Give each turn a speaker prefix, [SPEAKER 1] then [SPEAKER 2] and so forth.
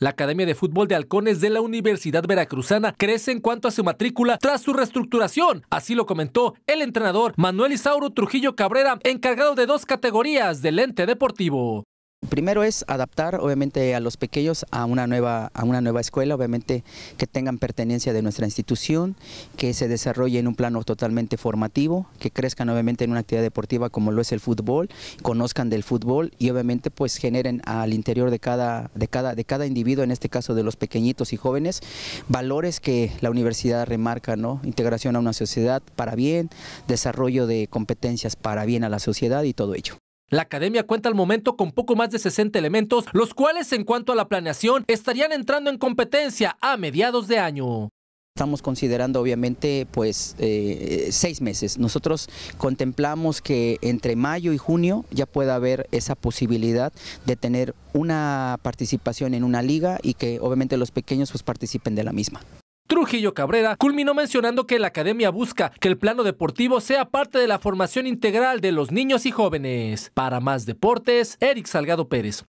[SPEAKER 1] La Academia de Fútbol de Halcones de la Universidad Veracruzana crece en cuanto a su matrícula tras su reestructuración. Así lo comentó el entrenador Manuel Isauro Trujillo Cabrera, encargado de dos categorías del ente deportivo.
[SPEAKER 2] Primero es adaptar obviamente a los pequeños a una, nueva, a una nueva escuela, obviamente que tengan pertenencia de nuestra institución, que se desarrolle en un plano totalmente formativo, que crezcan obviamente en una actividad deportiva como lo es el fútbol, conozcan del fútbol y obviamente pues generen al interior de cada, de cada, de cada individuo, en este caso de los pequeñitos y jóvenes, valores que la universidad remarca, ¿no? Integración a una sociedad para bien, desarrollo de competencias para bien a la sociedad y todo ello.
[SPEAKER 1] La academia cuenta al momento con poco más de 60 elementos, los cuales en cuanto a la planeación estarían entrando en competencia a mediados de año.
[SPEAKER 2] Estamos considerando obviamente pues eh, seis meses. Nosotros contemplamos que entre mayo y junio ya pueda haber esa posibilidad de tener una participación en una liga y que obviamente los pequeños pues participen de la misma.
[SPEAKER 1] Trujillo Cabrera culminó mencionando que la academia busca que el plano deportivo sea parte de la formación integral de los niños y jóvenes. Para más deportes, Eric Salgado Pérez.